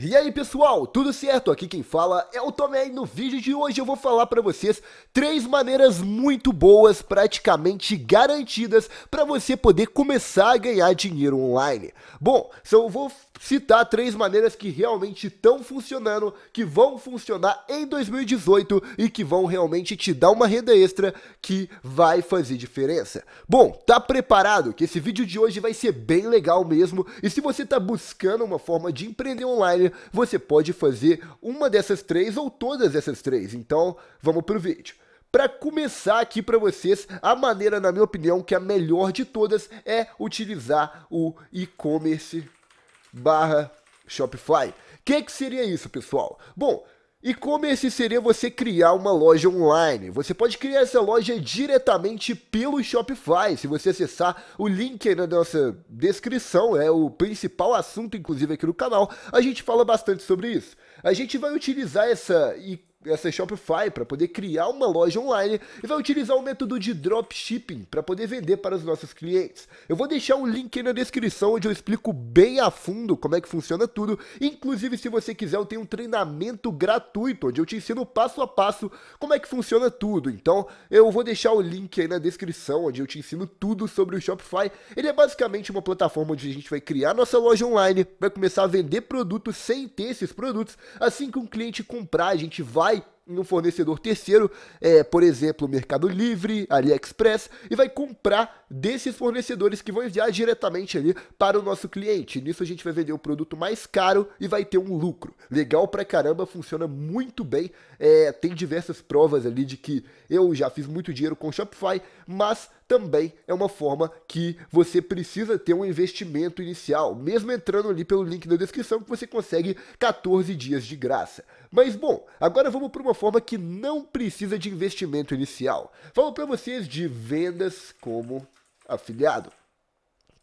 E aí pessoal, tudo certo? Aqui quem fala é o Tomé e no vídeo de hoje eu vou falar para vocês três maneiras muito boas, praticamente garantidas, para você poder começar a ganhar dinheiro online. Bom, eu vou citar três maneiras que realmente estão funcionando, que vão funcionar em 2018 e que vão realmente te dar uma renda extra que vai fazer diferença. Bom, tá preparado? Que esse vídeo de hoje vai ser bem legal mesmo. E se você tá buscando uma forma de empreender online, você pode fazer uma dessas três ou todas essas três. Então, vamos pro vídeo. Para começar aqui para vocês, a maneira, na minha opinião, que é a melhor de todas é utilizar o e-commerce barra Shopify. O que, que seria isso, pessoal? Bom, e-commerce seria você criar uma loja online. Você pode criar essa loja diretamente pelo Shopify. Se você acessar o link na nossa descrição, é o principal assunto, inclusive, aqui no canal, a gente fala bastante sobre isso. A gente vai utilizar essa e essa Shopify para poder criar uma loja online e vai utilizar o método de dropshipping para poder vender para os nossos clientes. Eu vou deixar um link na descrição onde eu explico bem a fundo como é que funciona tudo. Inclusive, se você quiser, eu tenho um treinamento gratuito onde eu te ensino passo a passo como é que funciona tudo. Então, eu vou deixar o link aí na descrição onde eu te ensino tudo sobre o Shopify. Ele é basicamente uma plataforma onde a gente vai criar nossa loja online, vai começar a vender produtos sem ter esses produtos. Assim que um cliente comprar, a gente vai right em um fornecedor terceiro, é, por exemplo, Mercado Livre, AliExpress, e vai comprar desses fornecedores que vão enviar diretamente ali para o nosso cliente. Nisso a gente vai vender o um produto mais caro e vai ter um lucro. Legal pra caramba, funciona muito bem. É, tem diversas provas ali de que eu já fiz muito dinheiro com Shopify, mas também é uma forma que você precisa ter um investimento inicial, mesmo entrando ali pelo link da descrição que você consegue 14 dias de graça. Mas bom, agora vamos para uma forma que não precisa de investimento inicial. Falo para vocês de vendas como afiliado. O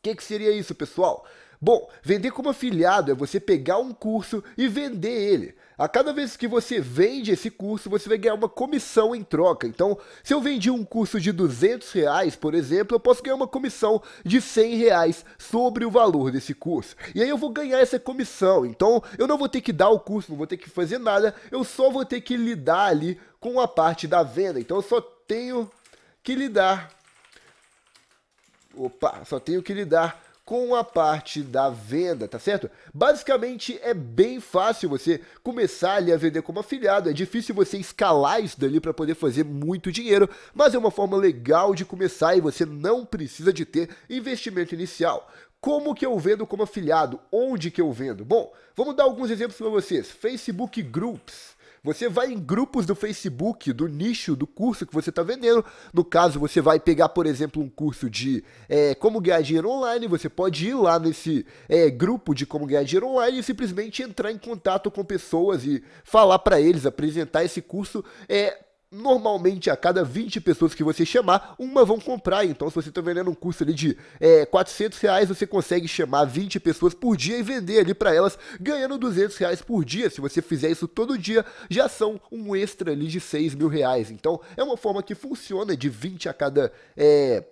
que, que seria isso, pessoal? Bom, vender como afiliado é você pegar um curso e vender ele. A cada vez que você vende esse curso, você vai ganhar uma comissão em troca. Então, se eu vendi um curso de 200 reais, por exemplo, eu posso ganhar uma comissão de 100 reais sobre o valor desse curso. E aí eu vou ganhar essa comissão. Então, eu não vou ter que dar o curso, não vou ter que fazer nada, eu só vou ter que lidar ali com a parte da venda. Então, eu só tenho que lidar. Opa, só tenho que lidar com a parte da venda, tá certo? Basicamente é bem fácil você começar ali a vender como afiliado, é difícil você escalar isso dali para poder fazer muito dinheiro, mas é uma forma legal de começar e você não precisa de ter investimento inicial. Como que eu vendo como afiliado? Onde que eu vendo? Bom, vamos dar alguns exemplos para vocês. Facebook Groups você vai em grupos do Facebook, do nicho, do curso que você está vendendo. No caso, você vai pegar, por exemplo, um curso de é, como ganhar dinheiro online. Você pode ir lá nesse é, grupo de como ganhar dinheiro online e simplesmente entrar em contato com pessoas e falar para eles, apresentar esse curso é, normalmente a cada 20 pessoas que você chamar, uma vão comprar. Então, se você está vendendo um curso ali de é, 400 reais, você consegue chamar 20 pessoas por dia e vender ali para elas, ganhando 200 reais por dia. Se você fizer isso todo dia, já são um extra ali de 6 mil reais. Então, é uma forma que funciona de 20 a cada. É,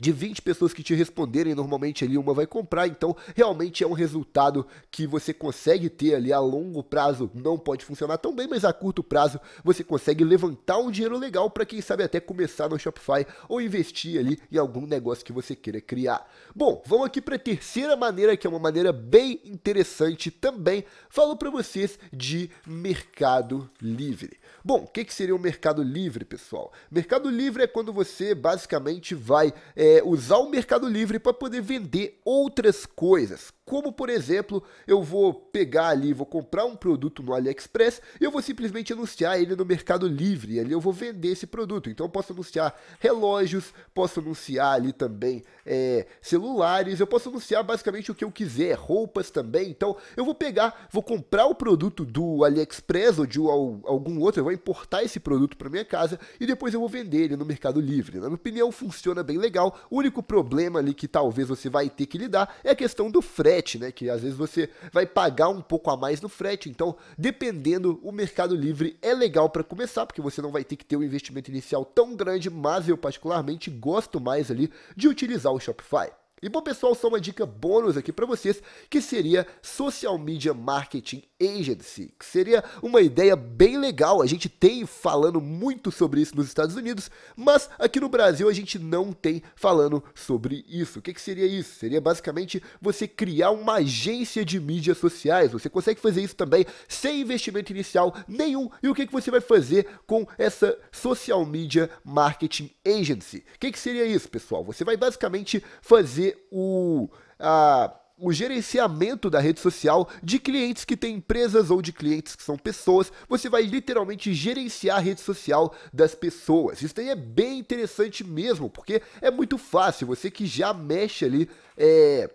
de 20 pessoas que te responderem, normalmente ali uma vai comprar, então realmente é um resultado que você consegue ter ali a longo prazo, não pode funcionar tão bem, mas a curto prazo você consegue levantar um dinheiro legal para quem sabe até começar no Shopify ou investir ali em algum negócio que você queira criar. Bom, vamos aqui para a terceira maneira, que é uma maneira bem interessante também. Falo para vocês de mercado livre. Bom, o que, que seria o um mercado livre, pessoal? Mercado livre é quando você basicamente vai é, é, usar o Mercado Livre para poder vender outras coisas, como, por exemplo, eu vou pegar ali, vou comprar um produto no AliExpress e eu vou simplesmente anunciar ele no Mercado Livre. E ali eu vou vender esse produto. Então eu posso anunciar relógios, posso anunciar ali também é, celulares, eu posso anunciar basicamente o que eu quiser, roupas também. Então eu vou pegar, vou comprar o produto do AliExpress ou de algum outro, eu vou importar esse produto para minha casa e depois eu vou vender ele no Mercado Livre. Na minha opinião, funciona bem legal. O único problema ali que talvez você vai ter que lidar é a questão do frete frete, né? Que às vezes você vai pagar um pouco a mais no frete. Então, dependendo, o Mercado Livre é legal para começar, porque você não vai ter que ter um investimento inicial tão grande, mas eu particularmente gosto mais ali de utilizar o Shopify. E bom, pessoal, só uma dica bônus aqui para vocês, que seria Social Media Marketing Agency, que seria uma ideia bem legal. A gente tem falando muito sobre isso nos Estados Unidos, mas aqui no Brasil a gente não tem falando sobre isso. O que, que seria isso? Seria basicamente você criar uma agência de mídias sociais. Você consegue fazer isso também sem investimento inicial nenhum. E o que, que você vai fazer com essa Social Media Marketing Agency? O que, que seria isso, pessoal? Você vai basicamente fazer o, a, o gerenciamento da rede social de clientes que têm empresas ou de clientes que são pessoas. Você vai literalmente gerenciar a rede social das pessoas. Isso daí é bem interessante mesmo, porque é muito fácil. Você que já mexe ali. É,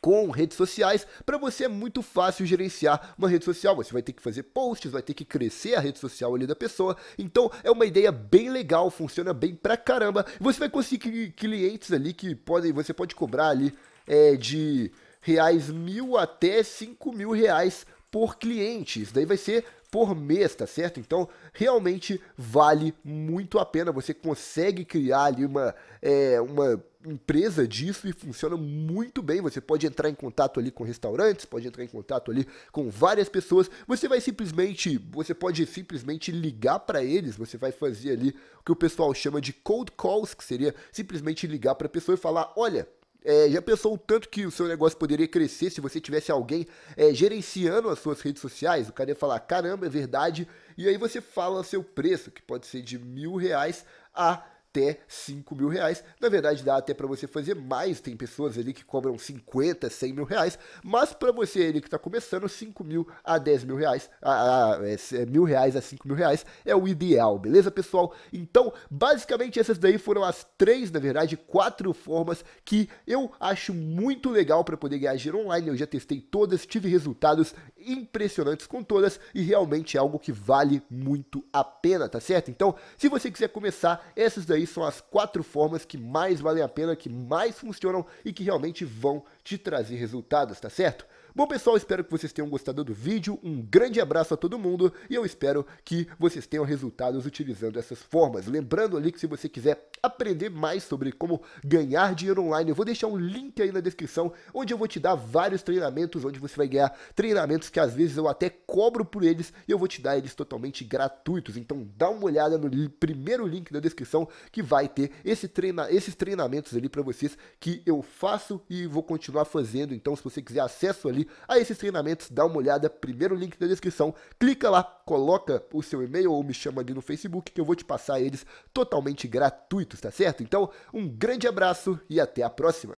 com redes sociais, para você é muito fácil gerenciar uma rede social. Você vai ter que fazer posts, vai ter que crescer a rede social ali da pessoa. Então é uma ideia bem legal, funciona bem pra caramba. Você vai conseguir clientes ali que podem, você pode cobrar ali é, de reais mil até cinco mil reais por cliente. Isso daí vai ser por mês, tá certo? Então, realmente vale muito a pena. Você consegue criar ali uma, é, uma empresa disso e funciona muito bem. Você pode entrar em contato ali com restaurantes, pode entrar em contato ali com várias pessoas. Você vai simplesmente, você pode simplesmente ligar para eles, você vai fazer ali o que o pessoal chama de cold calls, que seria simplesmente ligar para a pessoa e falar: "Olha, é, já pensou o tanto que o seu negócio poderia crescer se você tivesse alguém é, gerenciando as suas redes sociais? O cara ia falar, caramba, é verdade. E aí você fala seu preço, que pode ser de mil reais a até 5 mil reais. Na verdade, dá até para você fazer mais. Tem pessoas ali que cobram 50, 100 mil reais. Mas para você ele que está começando, 5 mil a 10 mil reais, a, a é, é mil reais a 5 mil reais é o ideal, beleza, pessoal? Então, basicamente, essas daí foram as três, na verdade, quatro formas que eu acho muito legal para poder ganhar dinheiro online. Eu já testei todas, tive resultados impressionantes com todas e realmente é algo que vale muito a pena, tá certo? Então, se você quiser começar, essas daí são as quatro formas que mais valem a pena, que mais funcionam e que realmente vão te trazer resultados, tá certo? Bom, pessoal, espero que vocês tenham gostado do vídeo. Um grande abraço a todo mundo e eu espero que vocês tenham resultados utilizando essas formas. Lembrando ali que se você quiser aprender mais sobre como ganhar dinheiro online, eu vou deixar um link aí na descrição onde eu vou te dar vários treinamentos, onde você vai ganhar treinamentos que às vezes eu até cobro por eles e eu vou te dar eles totalmente gratuitos. Então dá uma olhada no primeiro link da descrição que vai ter esse treina, esses treinamentos ali para vocês que eu faço e vou continuar fazendo. Então se você quiser acesso ali a esses treinamentos, dá uma olhada, primeiro link da descrição, clica lá, coloca o seu e-mail ou me chama ali no Facebook que eu vou te passar eles totalmente gratuitos tá certo? Então, um grande abraço e até a próxima!